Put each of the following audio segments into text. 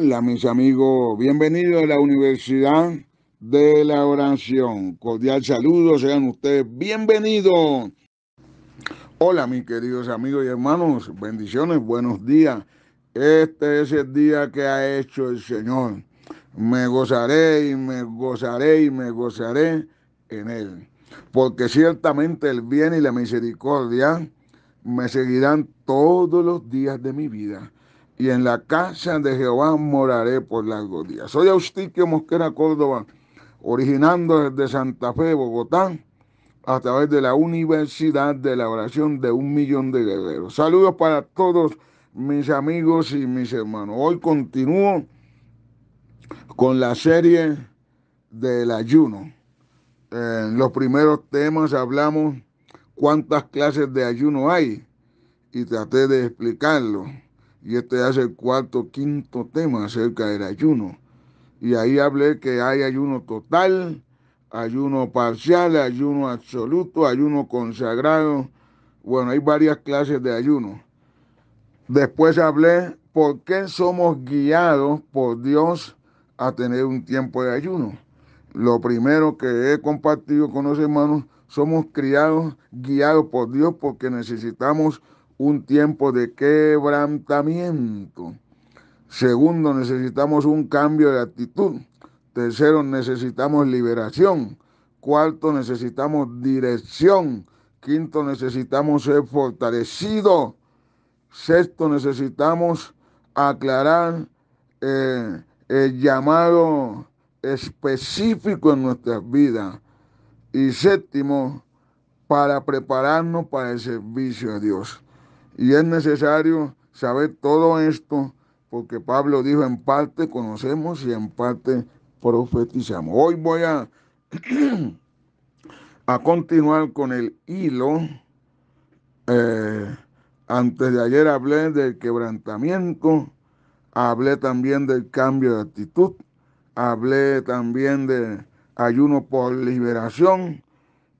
Hola mis amigos, bienvenidos a la Universidad de la Oración. Cordial saludo, sean ustedes bienvenidos. Hola mis queridos amigos y hermanos, bendiciones, buenos días. Este es el día que ha hecho el Señor. Me gozaré y me gozaré y me gozaré en Él. Porque ciertamente el bien y la misericordia me seguirán todos los días de mi vida y en la casa de Jehová moraré por largos días. Soy Austiquio Mosquera Córdoba, originando desde Santa Fe, Bogotá, a través de la Universidad de la Oración de un Millón de Guerreros. Saludos para todos mis amigos y mis hermanos. Hoy continúo con la serie del ayuno. En los primeros temas hablamos cuántas clases de ayuno hay y traté de explicarlo y este es el cuarto, quinto tema acerca del ayuno. Y ahí hablé que hay ayuno total, ayuno parcial, ayuno absoluto, ayuno consagrado. Bueno, hay varias clases de ayuno. Después hablé por qué somos guiados por Dios a tener un tiempo de ayuno. Lo primero que he compartido con los hermanos, somos criados, guiados por Dios porque necesitamos un tiempo de quebrantamiento. Segundo, necesitamos un cambio de actitud. Tercero, necesitamos liberación. Cuarto, necesitamos dirección. Quinto, necesitamos ser fortalecidos. Sexto, necesitamos aclarar eh, el llamado específico en nuestras vidas. Y séptimo, para prepararnos para el servicio a Dios. Y es necesario saber todo esto porque Pablo dijo, en parte conocemos y en parte profetizamos. Hoy voy a, continuar con el hilo. Eh, antes de ayer hablé del quebrantamiento, hablé también del cambio de actitud, hablé también de ayuno por liberación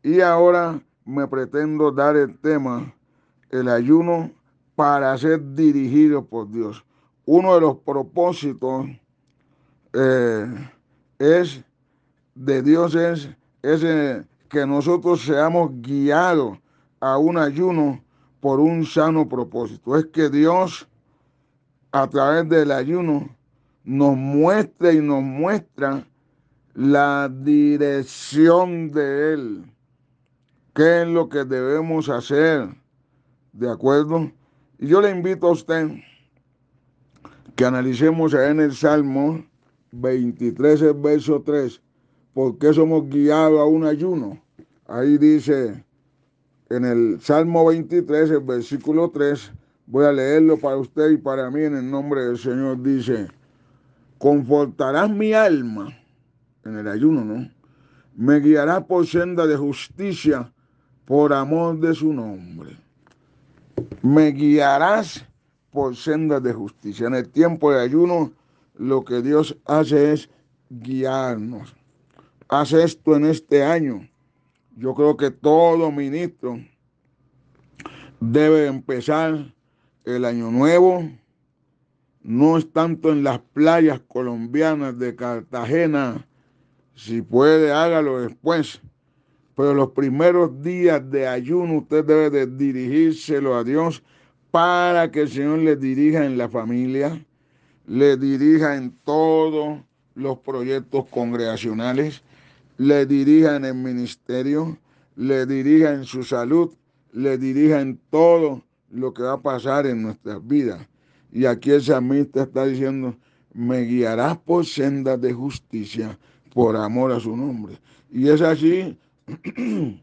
y ahora me pretendo dar el tema el ayuno para ser dirigido por Dios. Uno de los propósitos eh, es de Dios es, que nosotros seamos guiados a un ayuno por un sano propósito. Es que Dios a través del ayuno nos muestra y nos muestra la dirección de Él. ¿Qué es lo que debemos hacer? ¿De acuerdo? Y yo le invito a usted que analicemos en el Salmo 23, el verso 3, por somos guiados a un ayuno. Ahí dice, en el Salmo 23, el versículo 3, voy a leerlo para usted y para mí en el nombre del Señor, dice, confortarás mi alma en el ayuno, ¿no? Me guiará por senda de justicia por amor de su nombre me guiarás por sendas de justicia. En el tiempo de ayuno, lo que Dios hace es guiarnos. Hace esto en este año. Yo creo que todo ministro debe empezar el año nuevo. No es tanto en las playas colombianas de Cartagena. Si puede, hágalo después pero los primeros días de ayuno usted debe de dirigírselo a Dios para que el Señor le dirija en la familia, le dirija en todos los proyectos congregacionales, le dirija en el ministerio, le dirija en su salud, le dirija en todo lo que va a pasar en nuestras vidas. Y aquí el salmista está diciendo, me guiarás por sendas de justicia por amor a su nombre. Y es así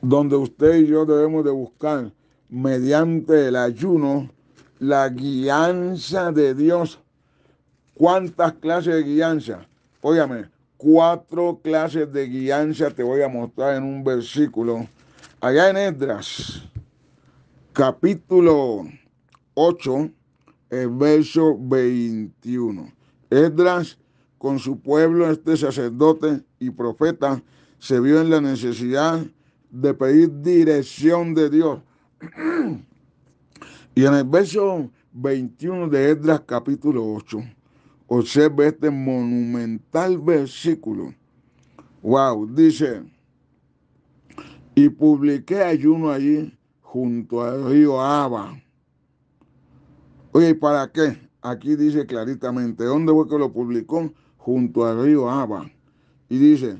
donde usted y yo debemos de buscar mediante el ayuno la guianza de Dios. ¿Cuántas clases de guianza? Óyame, cuatro clases de guianza te voy a mostrar en un versículo. Allá en Edras, capítulo 8, el verso 21. Edras con su pueblo, este sacerdote y profeta, se vio en la necesidad de pedir dirección de Dios. Y en el verso 21 de Edras capítulo 8, observe este monumental versículo. Wow, dice, y publiqué ayuno allí junto al río Aba. Oye, ¿y para qué? Aquí dice claritamente, ¿dónde fue que lo publicó? Junto al río Aba. Y dice,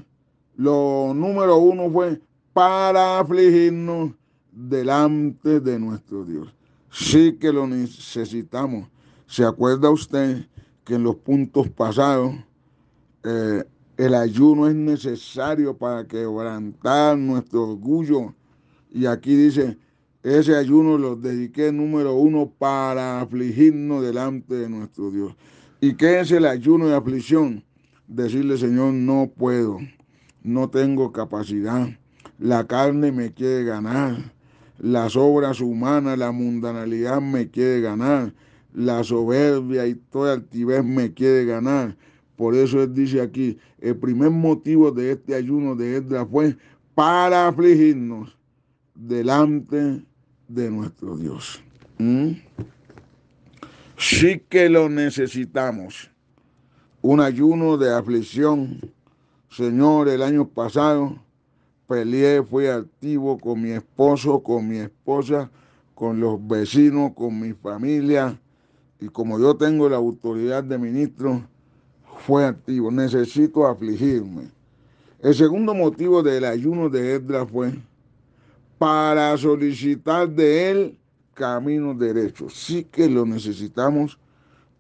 lo número uno fue para afligirnos delante de nuestro Dios. Sí que lo necesitamos. ¿Se acuerda usted que en los puntos pasados eh, el ayuno es necesario para quebrantar nuestro orgullo? Y aquí dice, ese ayuno lo dediqué número uno para afligirnos delante de nuestro Dios. ¿Y qué es el ayuno de aflicción? Decirle, Señor, no puedo no tengo capacidad. La carne me quiere ganar. Las obras humanas, la mundanalidad me quiere ganar. La soberbia y toda altivez me quiere ganar. Por eso él dice aquí, el primer motivo de este ayuno de Edra fue para afligirnos delante de nuestro Dios. ¿Mm? Sí que lo necesitamos. Un ayuno de aflicción Señor, el año pasado peleé, fui activo con mi esposo, con mi esposa, con los vecinos, con mi familia. Y como yo tengo la autoridad de ministro, fue activo. Necesito afligirme. El segundo motivo del ayuno de Edra fue para solicitar de él camino derecho. Sí que lo necesitamos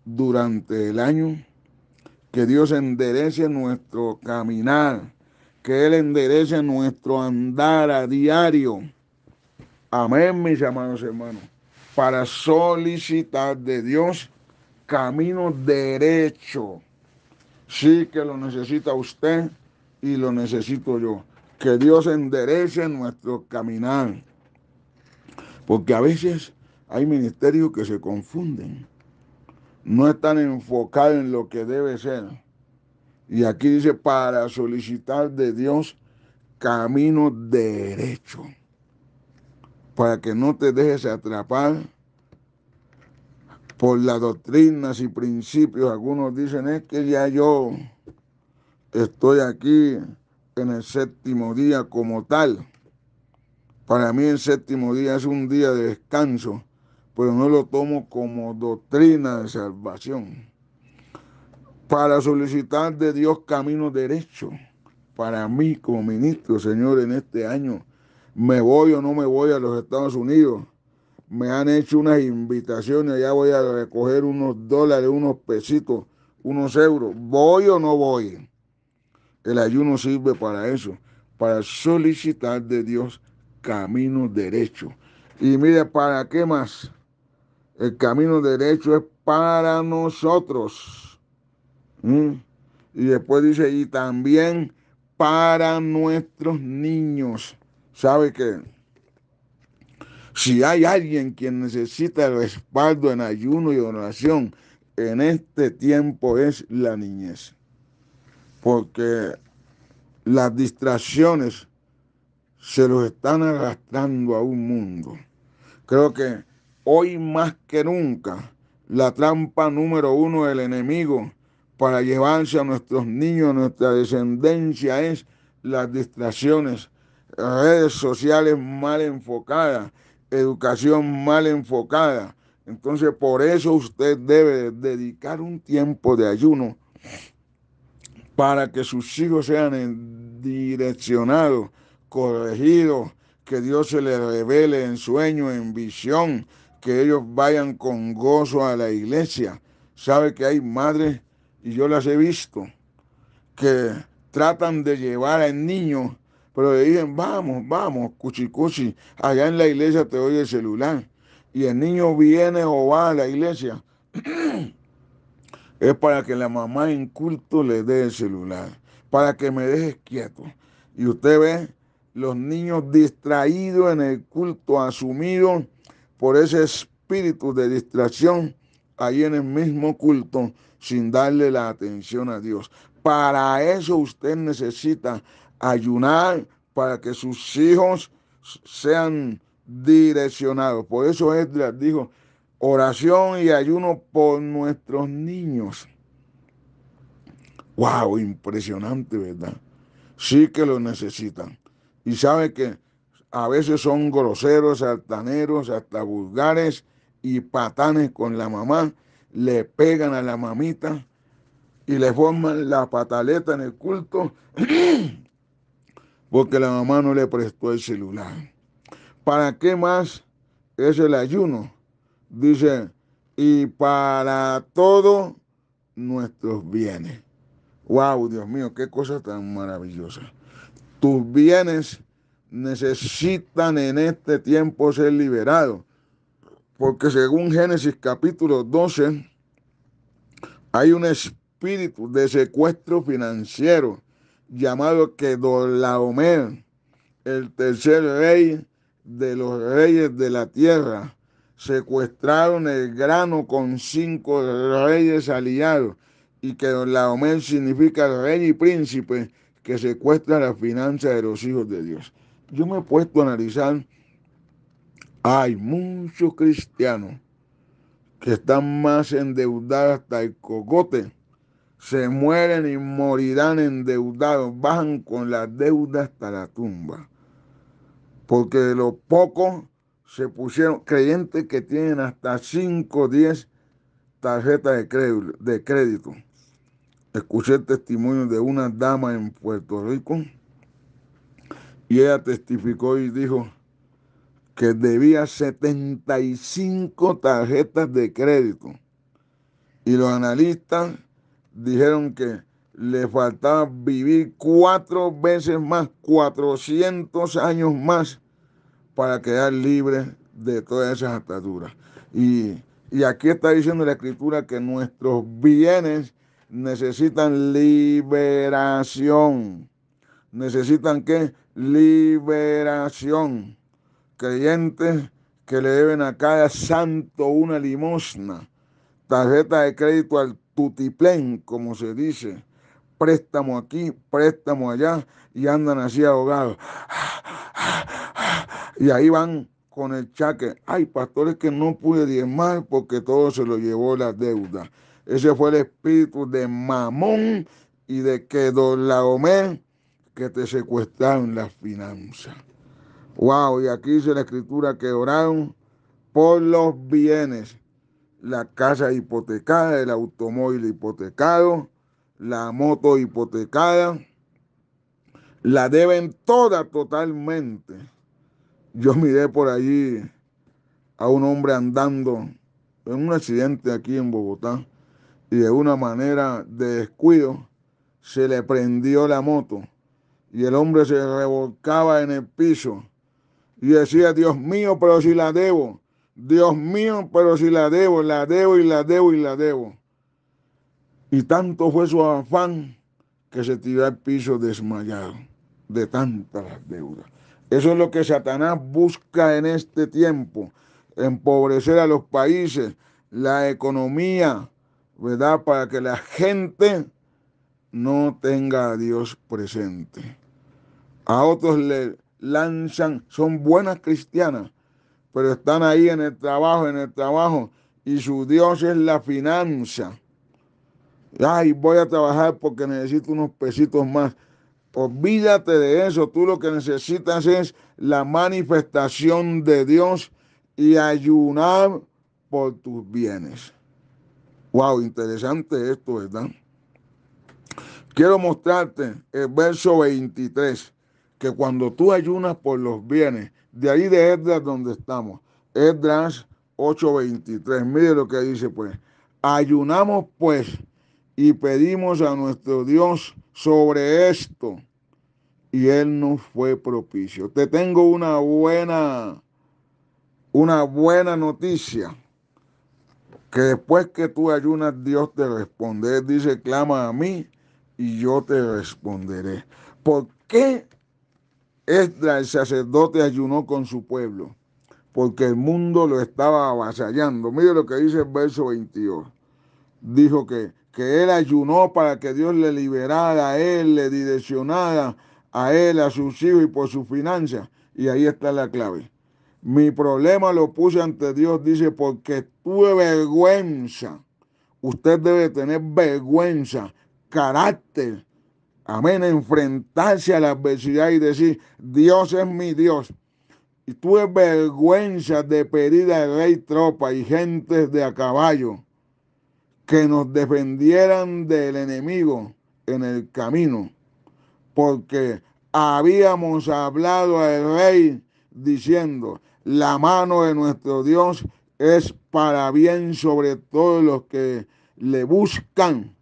durante el año que Dios enderece nuestro caminar. Que Él enderece nuestro andar a diario. Amén, mis amados hermanos. Para solicitar de Dios camino derecho. Sí que lo necesita usted y lo necesito yo. Que Dios enderece nuestro caminar. Porque a veces hay ministerios que se confunden no están enfocados en lo que debe ser. Y aquí dice, para solicitar de Dios camino derecho, para que no te dejes atrapar por las doctrinas y principios. Algunos dicen, es que ya yo estoy aquí en el séptimo día como tal. Para mí el séptimo día es un día de descanso pero pues no lo tomo como doctrina de salvación. Para solicitar de Dios camino derecho, para mí como ministro, Señor, en este año, me voy o no me voy a los Estados Unidos. Me han hecho unas invitaciones, ya voy a recoger unos dólares, unos pesitos, unos euros. ¿Voy o no voy? El ayuno sirve para eso, para solicitar de Dios camino derecho. Y mire, ¿para qué más? El camino derecho es para nosotros. Y después dice, y también para nuestros niños. ¿Sabe qué? Si hay alguien quien necesita el respaldo en ayuno y oración en este tiempo es la niñez. Porque las distracciones se los están arrastrando a un mundo. Creo que hoy más que nunca la trampa número uno del enemigo para llevarse a nuestros niños, nuestra descendencia, es las distracciones, redes sociales mal enfocadas, educación mal enfocada. Entonces, por eso usted debe dedicar un tiempo de ayuno para que sus hijos sean direccionados, corregidos, que Dios se les revele en sueño, en visión, que ellos vayan con gozo a la iglesia. Sabe que hay madres, y yo las he visto, que tratan de llevar al niño, pero le dicen, vamos, vamos, cuchicuchi, allá en la iglesia te doy el celular. Y el niño viene o va a la iglesia. es para que la mamá en culto le dé el celular, para que me dejes quieto. Y usted ve los niños distraídos en el culto, asumidos por ese espíritu de distracción ahí en el mismo culto sin darle la atención a Dios. Para eso usted necesita ayunar para que sus hijos sean direccionados. Por eso es dijo, oración y ayuno por nuestros niños. ¡Wow! Impresionante, ¿verdad? Sí que lo necesitan. Y sabe que a veces son groseros, altaneros, hasta vulgares y patanes con la mamá, le pegan a la mamita y le forman la pataleta en el culto porque la mamá no le prestó el celular. ¿Para qué más es el ayuno? Dice, y para todos nuestros bienes. ¡Wow, Dios mío, qué cosa tan maravillosa! Tus bienes necesitan en este tiempo ser liberados. Porque según Génesis capítulo 12, hay un espíritu de secuestro financiero llamado que Laomer el tercer rey de los reyes de la tierra. Secuestraron el grano con cinco reyes aliados y que Laomer significa rey y príncipe que secuestra la finanza de los hijos de Dios yo me he puesto a analizar, hay muchos cristianos que están más endeudados hasta el cogote, se mueren y morirán endeudados, bajan con la deuda hasta la tumba. Porque de los pocos se pusieron creyentes que tienen hasta 5 o 10 tarjetas de crédito, de crédito. Escuché el testimonio de una dama en Puerto Rico y ella testificó y dijo que debía 75 tarjetas de crédito. Y los analistas dijeron que le faltaba vivir cuatro veces más, 400 años más, para quedar libre de todas esas ataduras. Y, y aquí está diciendo la escritura que nuestros bienes necesitan liberación necesitan que liberación. Creyentes que le deben a cada santo una limosna, tarjeta de crédito al tutiplén, como se dice, préstamo aquí, préstamo allá, y andan así ahogados. Y ahí van con el chaque. Ay, pastores que no pude diezmar porque todo se lo llevó la deuda. Ese fue el espíritu de Mamón y de Kedolaomer que te secuestraron las finanzas. Wow, y aquí dice la escritura que oraron por los bienes, la casa hipotecada, el automóvil hipotecado, la moto hipotecada, la deben toda totalmente. Yo miré por allí a un hombre andando en un accidente aquí en Bogotá y de una manera de descuido se le prendió la moto y el hombre se revolcaba en el piso y decía, Dios mío, pero si la debo. Dios mío, pero si la debo, la debo y la debo y la debo. Y tanto fue su afán que se tiró al piso desmayado de tantas deudas. Eso es lo que Satanás busca en este tiempo, empobrecer a los países, la economía, ¿verdad? Para que la gente no tenga a Dios presente a otros le lanzan, son buenas cristianas, pero están ahí en el trabajo, en el trabajo, y su Dios es la finanza. Ay, voy a trabajar porque necesito unos pesitos más. Olvídate de eso, tú lo que necesitas es la manifestación de Dios y ayunar por tus bienes. Wow, interesante esto, ¿verdad? Quiero mostrarte el verso 23 que cuando tú ayunas por los bienes, de ahí de Edras donde estamos, Esdras 8:23, mire lo que dice pues, ayunamos pues y pedimos a nuestro Dios sobre esto y él nos fue propicio. Te tengo una buena una buena noticia que después que tú ayunas Dios te responde. dice, clama a mí y yo te responderé. ¿Por qué Esdra el sacerdote ayunó con su pueblo, porque el mundo lo estaba avasallando. Mire lo que dice el verso 22. Dijo que, que él ayunó para que Dios le liberara a él, le direccionara a él, a sus hijos y por sus finanzas. Y ahí está la clave. Mi problema lo puse ante Dios, dice, porque tuve vergüenza. Usted debe tener vergüenza, carácter Amén. Enfrentarse a la adversidad y decir, Dios es mi Dios. Y tuve vergüenza de pedir al rey tropa y gentes de a caballo que nos defendieran del enemigo en el camino, porque habíamos hablado al rey diciendo, la mano de nuestro Dios es para bien sobre todos los que le buscan,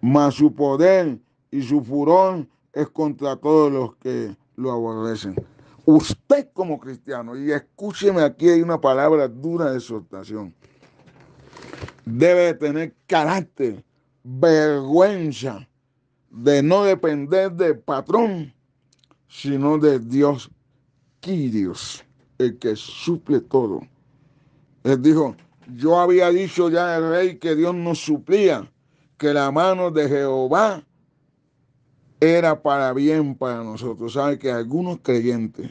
mas su poder y su furor es contra todos los que lo aborrecen. Usted como cristiano, y escúcheme, aquí hay una palabra dura de exhortación, debe tener carácter, vergüenza de no depender del patrón, sino de Dios, Kyrios, el que suple todo. Él dijo, yo había dicho ya al rey que Dios nos suplía, que la mano de Jehová era para bien para nosotros. ¿Sabe que algunos creyentes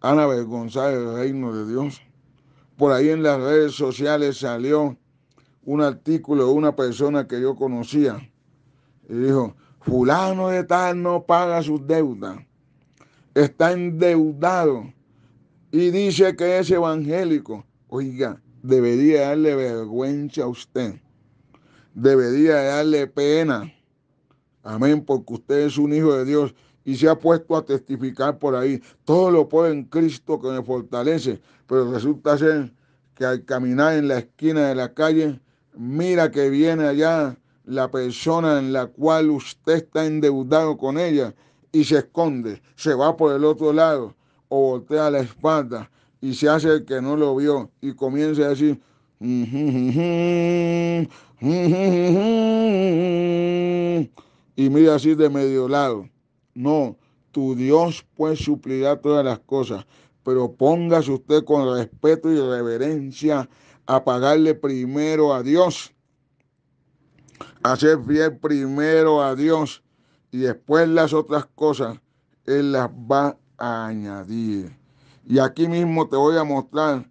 han avergonzado el reino de Dios? Por ahí en las redes sociales salió un artículo de una persona que yo conocía y dijo, fulano de tal no paga sus deudas, está endeudado y dice que es evangélico. Oiga, debería darle vergüenza a usted, debería darle pena Amén, porque usted es un hijo de Dios y se ha puesto a testificar por ahí. Todo lo puedo en Cristo que me fortalece. Pero resulta ser que al caminar en la esquina de la calle, mira que viene allá la persona en la cual usted está endeudado con ella y se esconde, se va por el otro lado o voltea la espalda y se hace el que no lo vio y comienza a decir, y mira así de medio lado. No, tu Dios puede suplir todas las cosas, pero póngase usted con respeto y reverencia a pagarle primero a Dios, Hacer ser fiel primero a Dios y después las otras cosas Él las va a añadir. Y aquí mismo te voy a mostrar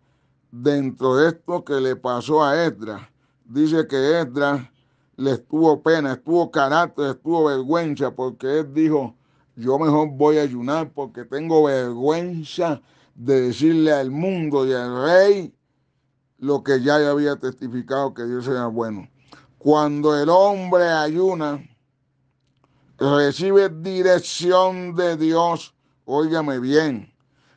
dentro de esto que le pasó a Edra. Dice que Edra les tuvo pena, estuvo carácter, estuvo vergüenza, porque él dijo, yo mejor voy a ayunar porque tengo vergüenza de decirle al mundo y al rey lo que ya había testificado que Dios era bueno. Cuando el hombre ayuna, recibe dirección de Dios, óigame bien,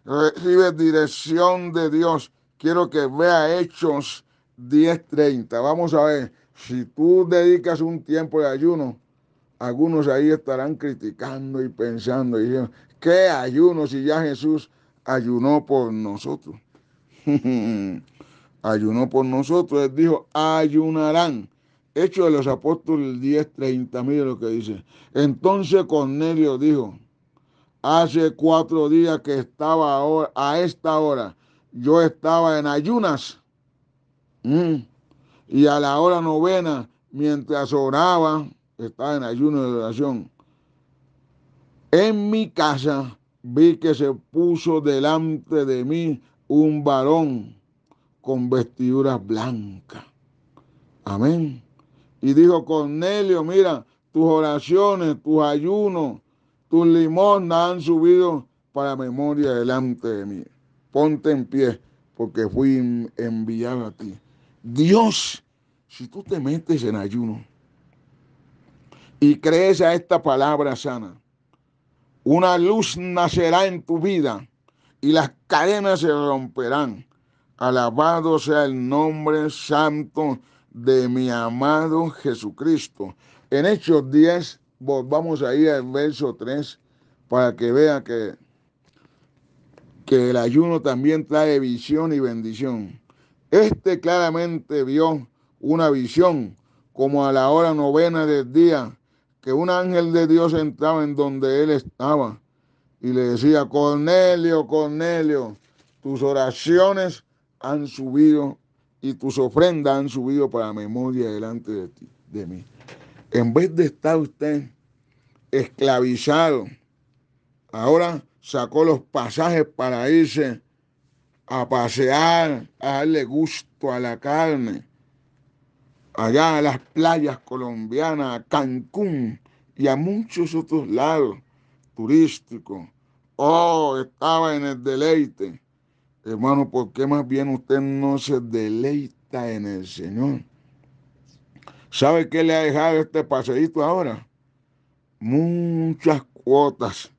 recibe dirección de Dios. Quiero que vea Hechos 10:30. Vamos a ver. Si tú dedicas un tiempo de ayuno, algunos ahí estarán criticando y pensando y diciendo, ¿qué ayuno si ya Jesús ayunó por nosotros? ayunó por nosotros, él dijo, ayunarán. Hecho de los apóstoles 10, 30, lo que dice. Entonces Cornelio dijo, hace cuatro días que estaba a esta hora, yo estaba en ayunas. Mm y a la hora novena, mientras oraba, estaba en ayuno de oración, en mi casa vi que se puso delante de mí un varón con vestiduras blancas. Amén. Y dijo Cornelio, mira, tus oraciones, tus ayunos, tus limosnas han subido para memoria delante de mí. Ponte en pie porque fui enviado a ti. Dios si tú te metes en ayuno y crees a esta palabra sana, una luz nacerá en tu vida y las cadenas se romperán. Alabado sea el nombre santo de mi amado Jesucristo. En Hechos 10, volvamos ahí al verso 3 para que vea que, que el ayuno también trae visión y bendición. Este claramente vio una visión, como a la hora novena del día, que un ángel de Dios entraba en donde él estaba y le decía, Cornelio, Cornelio, tus oraciones han subido y tus ofrendas han subido para memoria delante de, ti, de mí. En vez de estar usted esclavizado, ahora sacó los pasajes para irse a pasear, a darle gusto a la carne allá a las playas colombianas, a Cancún y a muchos otros lados turísticos. Oh, estaba en el deleite. Hermano, ¿por qué más bien usted no se deleita en el Señor? ¿Sabe qué le ha dejado este paseíto ahora? Muchas cuotas,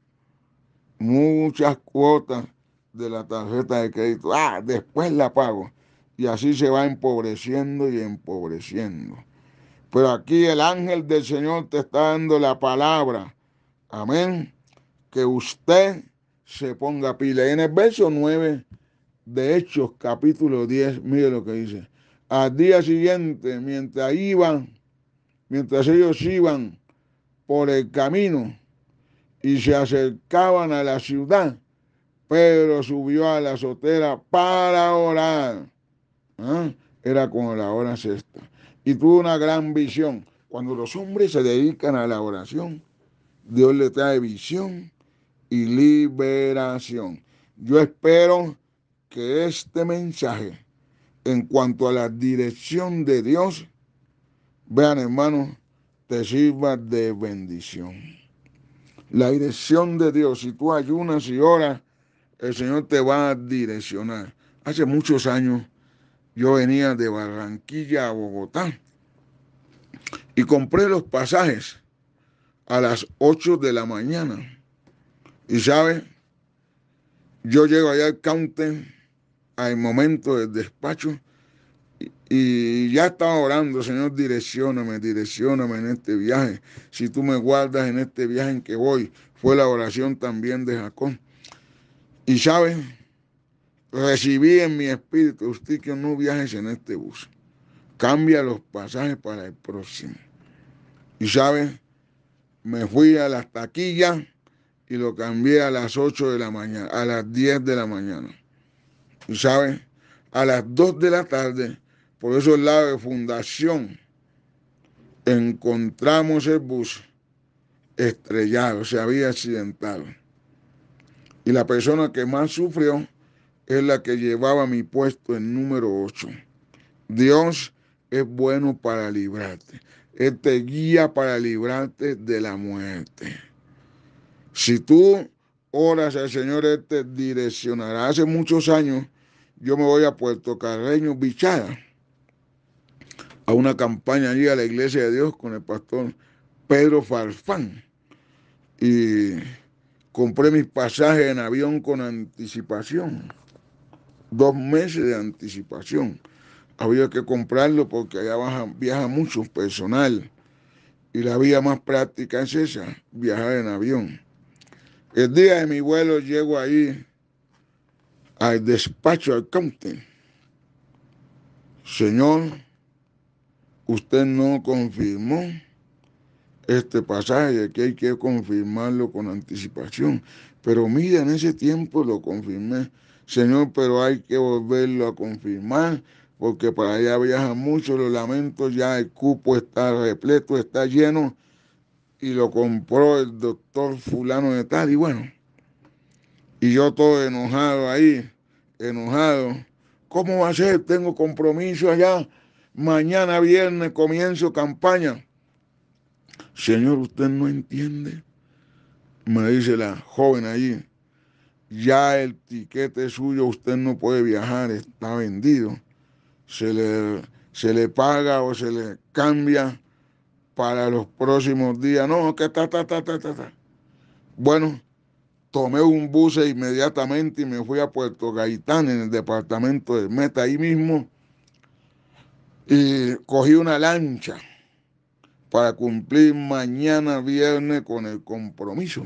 muchas cuotas de la tarjeta de crédito. Ah, después la pago y así se va empobreciendo y empobreciendo. Pero aquí el ángel del Señor te está dando la palabra. Amén. Que usted se ponga pila. en el verso 9 de Hechos, capítulo 10, mire lo que dice. Al día siguiente, mientras iban, mientras ellos iban por el camino y se acercaban a la ciudad, Pedro subió a la azotera para orar ¿Ah? era como la hora sexta. Y tuvo una gran visión. Cuando los hombres se dedican a la oración, Dios le trae visión y liberación. Yo espero que este mensaje, en cuanto a la dirección de Dios, vean hermanos, te sirva de bendición. La dirección de Dios, si tú ayunas y oras, el Señor te va a direccionar. Hace muchos años yo venía de Barranquilla a Bogotá y compré los pasajes a las 8 de la mañana. Y sabes... yo llego allá al counter al momento del despacho y, ya estaba orando, Señor, direccioname, direccioname en este viaje. Si tú me guardas en este viaje en que voy, fue la oración también de Jacob. Y sabe, recibí en mi espíritu usted que no viajes en este bus. Cambia los pasajes para el próximo. Y sabes, me fui a las taquillas y lo cambié a las 8 de la mañana, a las 10 de la mañana. Y sabes, a las 2 de la tarde, por eso el lado de fundación, encontramos el bus estrellado, se había accidentado. Y la persona que más sufrió es la que llevaba mi puesto en número 8. Dios es bueno para librarte. Él te guía para librarte de la muerte. Si tú oras al Señor, Él te direccionará. Hace muchos años yo me voy a Puerto Carreño, Bichada, a una campaña allí a la iglesia de Dios con el pastor Pedro Farfán. Y compré mis pasajes en avión con anticipación dos meses de anticipación. Había que comprarlo porque allá viaja mucho personal y la vía más práctica es esa, viajar en avión. El día de mi vuelo llego ahí al despacho, al counter. Señor, usted no confirmó este pasaje, que hay que confirmarlo con anticipación. Pero mira, en ese tiempo lo confirmé. Señor, pero hay que volverlo a confirmar, porque para allá viaja mucho, Lo lamento, ya el cupo está repleto, está lleno, y lo compró el doctor fulano de tal, y bueno, y yo todo enojado ahí, enojado, ¿cómo va a ser? Tengo compromiso allá, mañana viernes comienzo campaña. Señor, usted no entiende, me dice la joven allí ya el tiquete suyo, usted no puede viajar, está vendido. Se le, se le paga o se le cambia para los próximos días. No, que ta, ta, ta, ta, ta, Bueno, tomé un bus e inmediatamente y me fui a Puerto Gaitán, en el departamento de Meta, ahí mismo, y cogí una lancha para cumplir mañana viernes con el compromiso.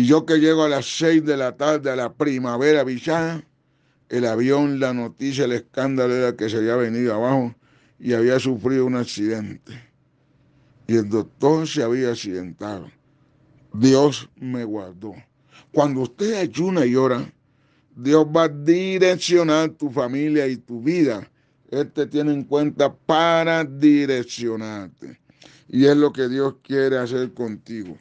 Y yo que llego a las 6 de la tarde a la primavera el avión, la noticia, el escándalo era que se había venido abajo y había sufrido un accidente. Y el doctor se había accidentado. Dios me guardó. Cuando usted ayuna y ora, Dios va a direccionar tu familia y tu vida. Él te este tiene en cuenta para direccionarte. Y es lo que Dios quiere hacer contigo.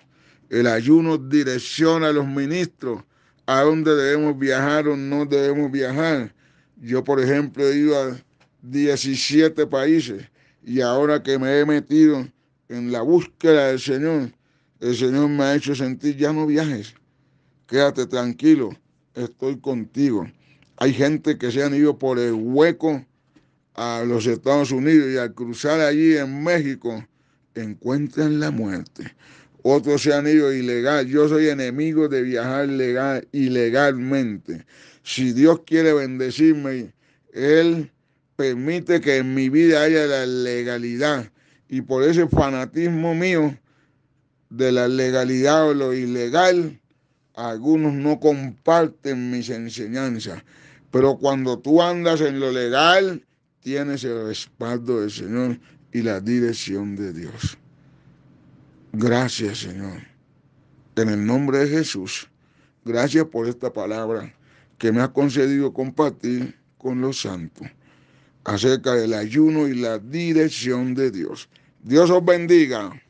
El ayuno direcciona a los ministros a dónde debemos viajar o no debemos viajar. Yo, por ejemplo, he ido a 17 países y ahora que me he metido en la búsqueda del Señor, el Señor me ha hecho sentir, ya no viajes, quédate tranquilo, estoy contigo. Hay gente que se han ido por el hueco a los Estados Unidos y al cruzar allí en México encuentran la muerte otros se han ido ilegal. Yo soy enemigo de viajar legal, ilegalmente. Si Dios quiere bendecirme, Él permite que en mi vida haya la legalidad. Y por ese fanatismo mío de la legalidad o lo ilegal, algunos no comparten mis enseñanzas. Pero cuando tú andas en lo legal, tienes el respaldo del Señor y la dirección de Dios. Gracias, Señor. En el nombre de Jesús, gracias por esta palabra que me ha concedido compartir con los santos acerca del ayuno y la dirección de Dios. Dios os bendiga.